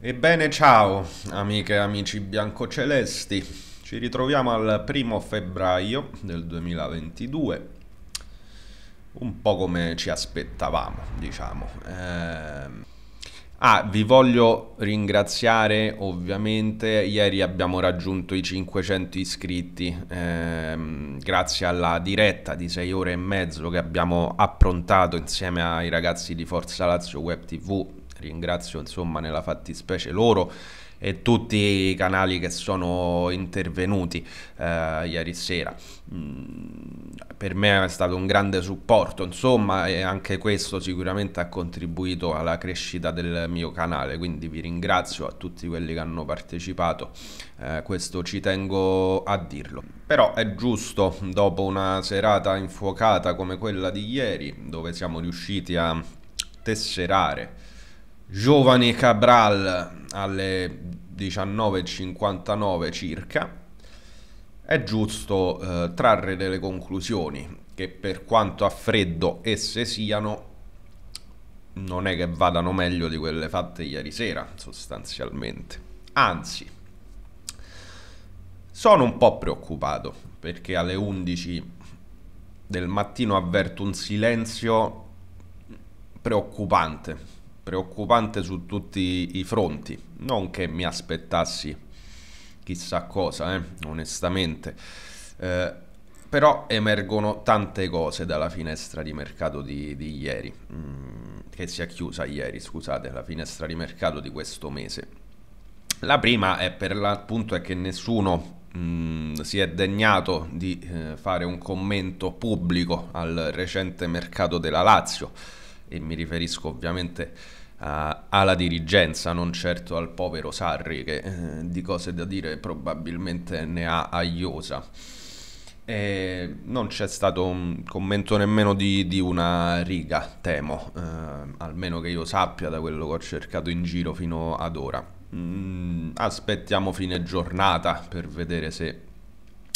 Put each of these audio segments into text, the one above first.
Ebbene ciao amiche e amici biancocelesti, ci ritroviamo al primo febbraio del 2022, un po' come ci aspettavamo diciamo. Eh... Ah, vi voglio ringraziare ovviamente, ieri abbiamo raggiunto i 500 iscritti ehm, grazie alla diretta di 6 ore e mezzo che abbiamo approntato insieme ai ragazzi di Forza Lazio Web TV ringrazio insomma nella fattispecie loro e tutti i canali che sono intervenuti eh, ieri sera. Mm, per me è stato un grande supporto, insomma, e anche questo sicuramente ha contribuito alla crescita del mio canale, quindi vi ringrazio a tutti quelli che hanno partecipato, eh, questo ci tengo a dirlo. Però è giusto, dopo una serata infuocata come quella di ieri, dove siamo riusciti a tesserare Giovane Cabral alle 19.59 circa, è giusto eh, trarre delle conclusioni che per quanto a freddo esse siano non è che vadano meglio di quelle fatte ieri sera sostanzialmente. Anzi, sono un po' preoccupato perché alle 11 del mattino avverto un silenzio preoccupante preoccupante su tutti i fronti. Non che mi aspettassi chissà cosa, eh, onestamente. Eh, però emergono tante cose dalla finestra di mercato di, di ieri, mm, che si è chiusa ieri, scusate, la finestra di mercato di questo mese. La prima è per l'appunto è che nessuno mh, mm, si è degnato di eh, fare un commento pubblico al recente mercato della Lazio e mi riferisco ovviamente a alla dirigenza, non certo al povero Sarri che eh, di cose da dire probabilmente ne ha a iosa. E non c'è stato un commento nemmeno di, di una riga, temo, eh, almeno che io sappia da quello che ho cercato in giro fino ad ora. Mm, aspettiamo fine giornata per vedere se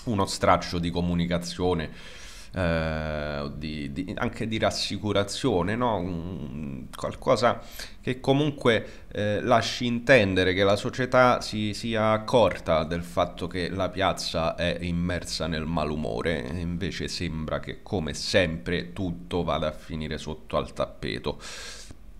uno straccio di comunicazione eh, di, di, anche di rassicurazione, no? qualcosa che comunque eh, lasci intendere che la società si sia accorta del fatto che la piazza è immersa nel malumore, invece sembra che come sempre tutto vada a finire sotto al tappeto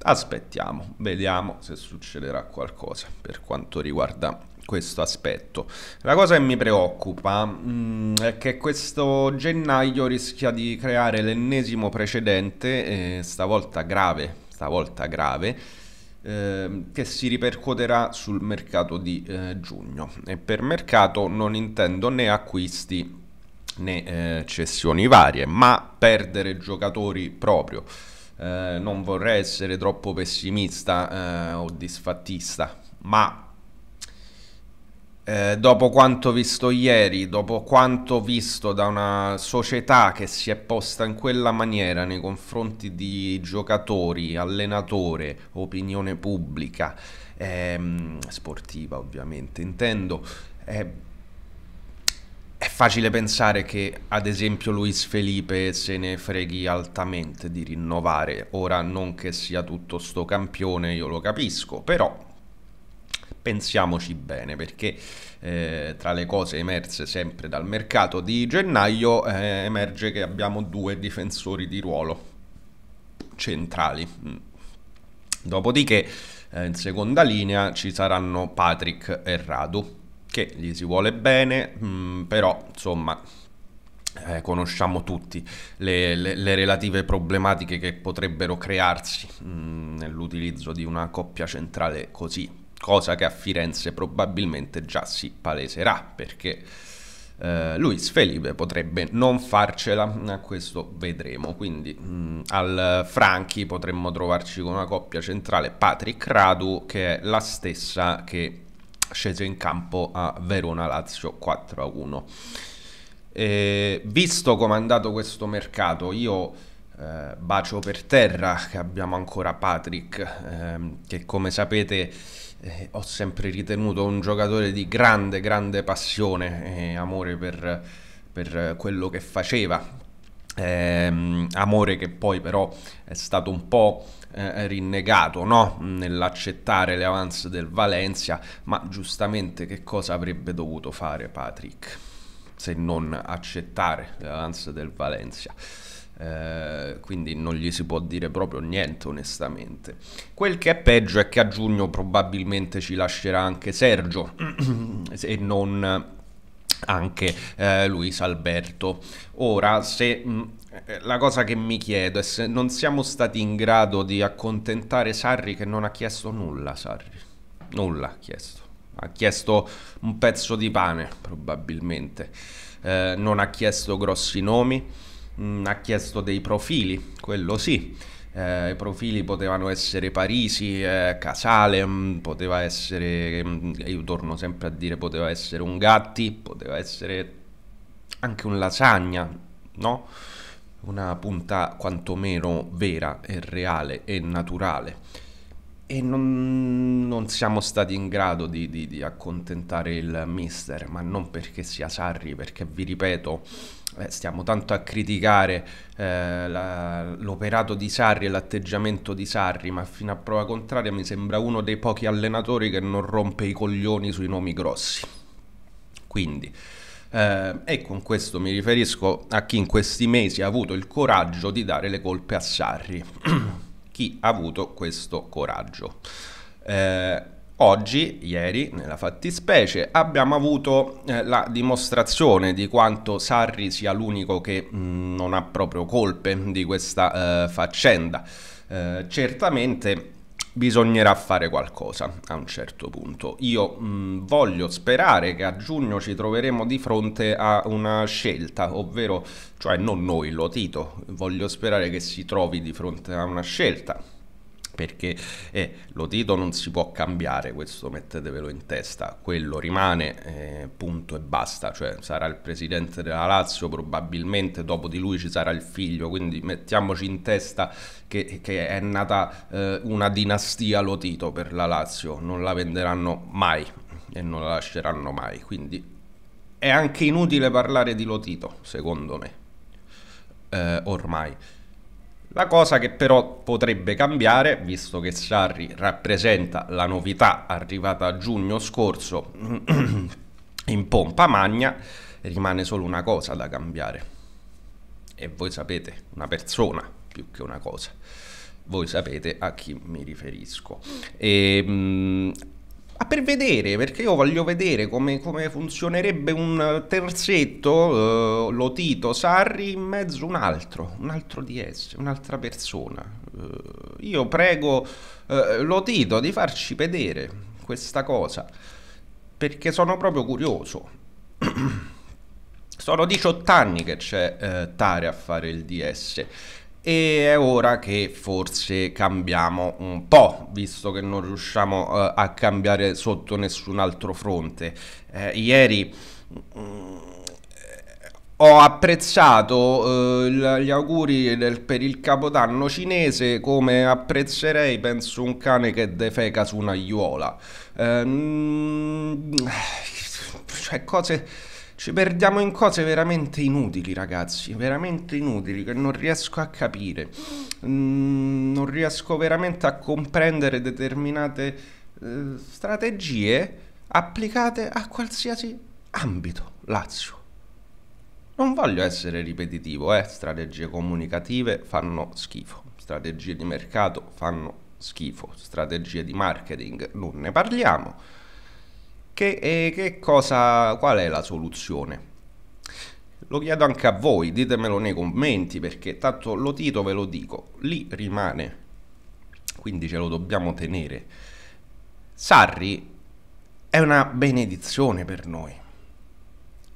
aspettiamo, vediamo se succederà qualcosa per quanto riguarda questo aspetto. La cosa che mi preoccupa mh, mm, è che questo gennaio rischia di creare l'ennesimo precedente, eh, stavolta grave, stavolta grave, eh, che si ripercuoterà sul mercato di eh, giugno. E per mercato non intendo né acquisti né eh, cessioni varie, ma perdere giocatori proprio. Eh, non vorrei essere troppo pessimista eh, o disfattista, ma eh, dopo quanto visto ieri, dopo quanto visto da una società che si è posta in quella maniera nei confronti di giocatori, allenatore, opinione pubblica, ehm, sportiva ovviamente, intendo, eh, è facile pensare che ad esempio Luis Felipe se ne freghi altamente di rinnovare, ora non che sia tutto sto campione, io lo capisco, però pensiamoci bene perché eh, tra le cose emerse sempre dal mercato di gennaio eh, emerge che abbiamo due difensori di ruolo centrali. Mm. Dopodiché eh, in seconda linea ci saranno Patrick e Radu che gli si vuole bene, mh, mm, però insomma eh, conosciamo tutti le, le, le, relative problematiche che potrebbero crearsi mh, mm, nell'utilizzo di una coppia centrale così cosa che a Firenze probabilmente già si paleserà perché eh, Luis Felipe potrebbe non farcela, a questo vedremo, quindi mh, mm, al Franchi potremmo trovarci con una coppia centrale Patrick Radu che è la stessa che scese in campo a Verona-Lazio 4-1. E visto come è andato questo mercato, io eh, bacio per terra che abbiamo ancora Patrick, ehm, che come sapete eh, ho sempre ritenuto un giocatore di grande, grande passione e amore per, per quello che faceva. Eh, amore che poi però è stato un po' eh, rinnegato no? nell'accettare le avance del Valencia, ma giustamente che cosa avrebbe dovuto fare Patrick se non accettare le avance del Valencia? eh, quindi non gli si può dire proprio niente onestamente. Quel che è peggio è che a giugno probabilmente ci lascerà anche Sergio e non anche eh, Luis Alberto. Ora, se mh, mm, eh, la cosa che mi chiedo è se non siamo stati in grado di accontentare Sarri che non ha chiesto nulla, Sarri. Nulla ha chiesto. Ha chiesto un pezzo di pane, probabilmente. Eh, non ha chiesto grossi nomi mh, mm, ha chiesto dei profili, quello sì. Eh, I profili potevano essere Parisi, eh, Casale, mh, poteva essere, mh, mm, io torno sempre a dire, poteva essere un Gatti, poteva essere anche un Lasagna, no? Una punta quantomeno vera e reale e naturale e non, non, siamo stati in grado di, di, di, accontentare il mister, ma non perché sia Sarri, perché vi ripeto, eh, stiamo tanto a criticare eh, la, l'operato di Sarri e l'atteggiamento di Sarri, ma fino a prova contraria mi sembra uno dei pochi allenatori che non rompe i coglioni sui nomi grossi. Quindi, eh, e con questo mi riferisco a chi in questi mesi ha avuto il coraggio di dare le colpe a Sarri. chi ha avuto questo coraggio. Eh, Oggi, ieri, nella fattispecie, abbiamo avuto eh, la dimostrazione di quanto Sarri sia l'unico che mh, mm, non ha proprio colpe di questa eh, faccenda. Eh, certamente bisognerà fare qualcosa a un certo punto. Io mh, mm, voglio sperare che a giugno ci troveremo di fronte a una scelta, ovvero, cioè non noi, lo Tito, voglio sperare che si trovi di fronte a una scelta perché eh, lo Tito non si può cambiare, questo mettetevelo in testa, quello rimane, eh, punto e basta, cioè sarà il presidente della Lazio, probabilmente dopo di lui ci sarà il figlio, quindi mettiamoci in testa che, che è nata eh, una dinastia Lotito per la Lazio, non la venderanno mai e non la lasceranno mai, quindi è anche inutile parlare di Lotito, secondo me, eh, ormai. La cosa che però potrebbe cambiare, visto che Sarri rappresenta la novità arrivata a giugno scorso in pompa magna, rimane solo una cosa da cambiare. E voi sapete, una persona più che una cosa. Voi sapete a chi mi riferisco. E, ehm, mh, Ah, per vedere, perché io voglio vedere come, come funzionerebbe un terzetto, eh, Lotito, Sarri, in mezzo a un altro, un altro DS, un'altra persona. Eh, io prego eh, Lotito di farci vedere questa cosa, perché sono proprio curioso. sono 18 anni che c'è eh, Tare a fare il DS e è ora che forse cambiamo un po', visto che non riusciamo uh, a cambiare sotto nessun altro fronte. Eh, ieri mh, mm, ho apprezzato uh, gli auguri del, per il capodanno cinese come apprezzerei, penso, un cane che defeca su un'aiuola. Eh, mm, cioè cose ci perdiamo in cose veramente inutili, ragazzi, veramente inutili, che non riesco a capire. Mm, non riesco veramente a comprendere determinate eh, strategie applicate a qualsiasi ambito, Lazio. Non voglio essere ripetitivo, eh? strategie comunicative fanno schifo, strategie di mercato fanno schifo, strategie di marketing non ne parliamo che, eh, che cosa, qual è la soluzione? Lo chiedo anche a voi, ditemelo nei commenti perché tanto lo tito ve lo dico, lì rimane, quindi ce lo dobbiamo tenere. Sarri è una benedizione per noi.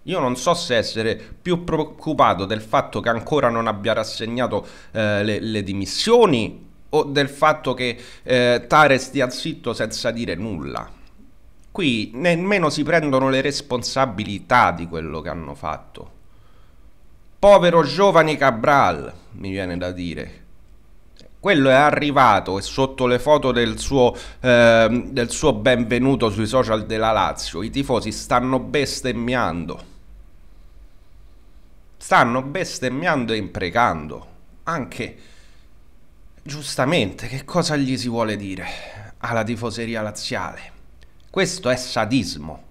Io non so se essere più preoccupato del fatto che ancora non abbia rassegnato eh, le, le, dimissioni o del fatto che eh, Tare stia zitto senza dire nulla. Qui nemmeno si prendono le responsabilità di quello che hanno fatto. Povero giovane Cabral, mi viene da dire. Quello è arrivato e sotto le foto del suo, eh, del suo benvenuto sui social della Lazio i tifosi stanno bestemmiando stanno bestemmiando e imprecando. Anche giustamente, che cosa gli si vuole dire alla tifoseria laziale? Questo è sadismo,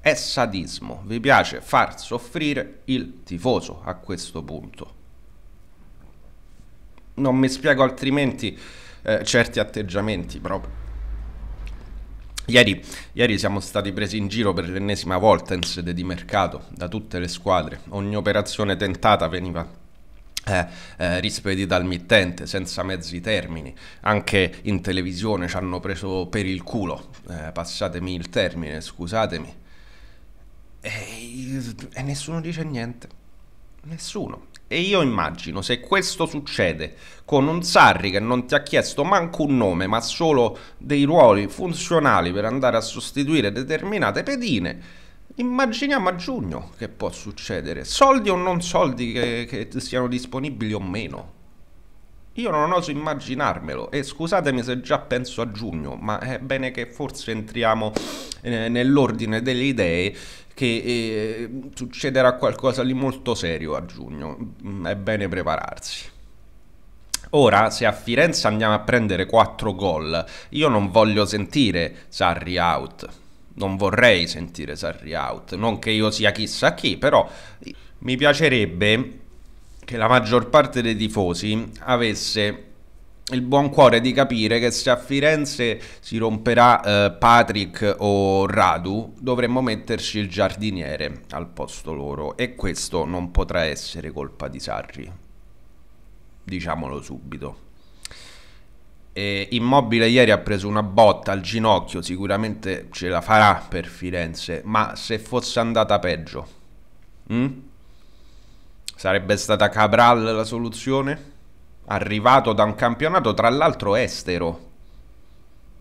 è sadismo, vi piace far soffrire il tifoso a questo punto. Non mi spiego altrimenti eh, certi atteggiamenti proprio. Ieri, ieri, siamo stati presi in giro per l'ennesima volta in sede di mercato da tutte le squadre. Ogni operazione tentata veniva eh, eh, rispedita al mittente senza mezzi termini. Anche in televisione ci hanno preso per il culo, eh, passatemi il termine, scusatemi. E, e nessuno dice niente. Nessuno. E io immagino se questo succede con un Sarri che non ti ha chiesto manco un nome, ma solo dei ruoli funzionali per andare a sostituire determinate pedine immaginiamo a giugno che può succedere, soldi o non soldi che, che siano disponibili o meno. Io non oso immaginarmelo e scusatemi se già penso a giugno, ma è bene che forse entriamo eh, nell'ordine delle idee che eh, succederà qualcosa di molto serio a giugno, mm, è bene prepararsi. Ora, se a Firenze andiamo a prendere 4 gol, io non voglio sentire Sarri out non vorrei sentire Sarri out, non che io sia chissà chi, però mi piacerebbe che la maggior parte dei tifosi avesse il buon cuore di capire che se a Firenze si romperà eh, Patrick o Radu dovremmo metterci il giardiniere al posto loro e questo non potrà essere colpa di Sarri diciamolo subito eh, Immobile ieri ha preso una botta al ginocchio, sicuramente ce la farà per Firenze, ma se fosse andata peggio, mh? Mm? sarebbe stata Cabral la soluzione? Arrivato da un campionato tra l'altro estero,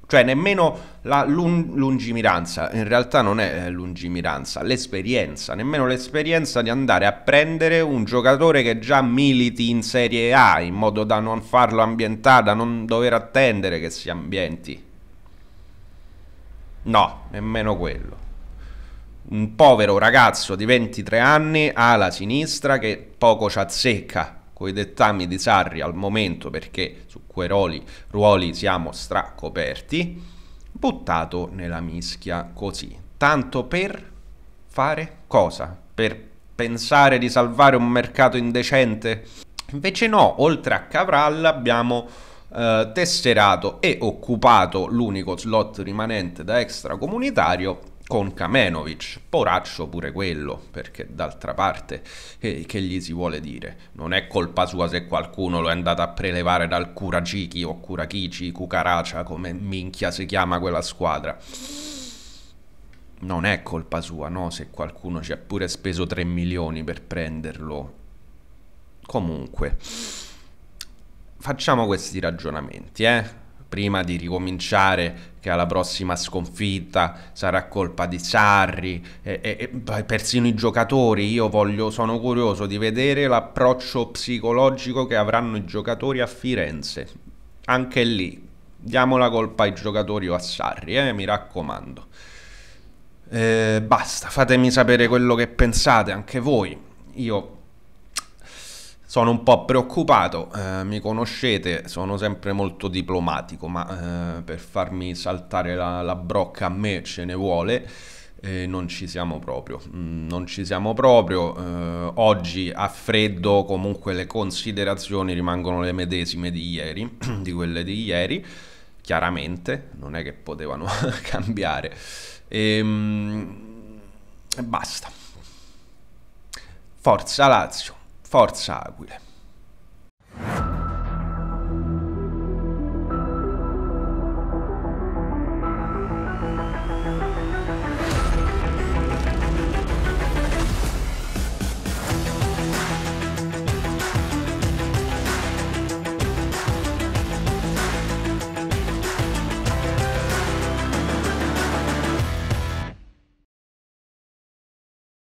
cioè nemmeno la lung- lungimiranza, in realtà non è eh, lungimiranza, l'esperienza, nemmeno l'esperienza di andare a prendere un giocatore che già militi in Serie A in modo da non farlo ambientare, da non dover attendere che si ambienti. No, nemmeno quello un povero ragazzo di 23 anni, ala sinistra, che poco ci azzecca coi dettami di Sarri al momento perché su quei ruoli, ruoli siamo stracoperti, buttato nella mischia così. Tanto per fare cosa? Per pensare di salvare un mercato indecente? Invece no, oltre a Cavral abbiamo eh, tesserato e occupato l'unico slot rimanente da extracomunitario con Kamenovic, poraccio pure quello, perché d'altra parte eh, che gli si vuole dire? Non è colpa sua se qualcuno lo è andato a prelevare dal Kurachiki o Kurakici, Cucaracia, come minchia si chiama quella squadra. Non è colpa sua, no, se qualcuno ci ha pure speso 3 milioni per prenderlo. Comunque, facciamo questi ragionamenti, eh prima di ricominciare che alla prossima sconfitta sarà colpa di Sarri e, e, e persino i giocatori io voglio, sono curioso di vedere l'approccio psicologico che avranno i giocatori a Firenze anche lì diamo la colpa ai giocatori o a Sarri eh, mi raccomando eh, basta fatemi sapere quello che pensate anche voi io sono un po' preoccupato, eh, mi conoscete, sono sempre molto diplomatico, ma eh, per farmi saltare la, la, brocca a me ce ne vuole. Eh, non ci siamo proprio, mm, non ci siamo proprio. Eh, oggi a freddo comunque le considerazioni rimangono le medesime di ieri, di quelle di ieri, chiaramente, non è che potevano cambiare. Ehm, e, mm, basta. Forza Lazio. Forza Aquile.